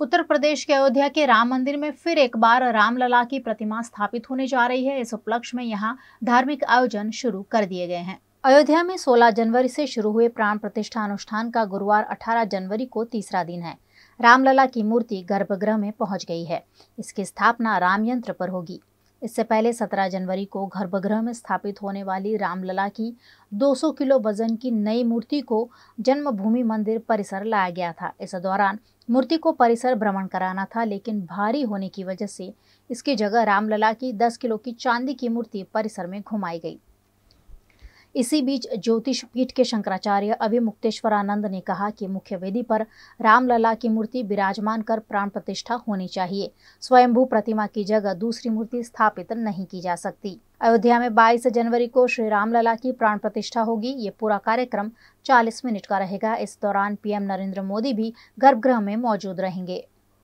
उत्तर प्रदेश के अयोध्या के राम मंदिर में फिर एक बार रामलला की प्रतिमा स्थापित होने जा रही है इस उपलक्ष्य में यहाँ धार्मिक आयोजन शुरू कर दिए गए हैं अयोध्या में 16 जनवरी से शुरू हुए प्राण प्रतिष्ठा अनुष्ठान का गुरुवार 18 जनवरी को तीसरा दिन है रामलला की मूर्ति गर्भगृह में पहुंच गई है इसकी स्थापना राम यंत्र पर होगी इससे पहले 17 जनवरी को गर्भगृह में स्थापित होने वाली रामलला की 200 किलो वजन की नई मूर्ति को जन्मभूमि मंदिर परिसर लाया गया था इस दौरान मूर्ति को परिसर भ्रमण कराना था लेकिन भारी होने की वजह से इसकी जगह रामलला की 10 किलो की चांदी की मूर्ति परिसर में घुमाई गई इसी बीच ज्योतिष पीठ के शंकराचार्य अभिमुक्तेश्वरानंद ने कहा कि मुख्य वेदी पर रामलला की मूर्ति विराजमान कर प्राण प्रतिष्ठा होनी चाहिए स्वयंभू प्रतिमा की जगह दूसरी मूर्ति स्थापित नहीं की जा सकती अयोध्या में 22 जनवरी को श्री रामलला की प्राण प्रतिष्ठा होगी ये पूरा कार्यक्रम 40 मिनट का रहेगा इस दौरान पीएम नरेंद्र मोदी भी गर्भगृह में मौजूद रहेंगे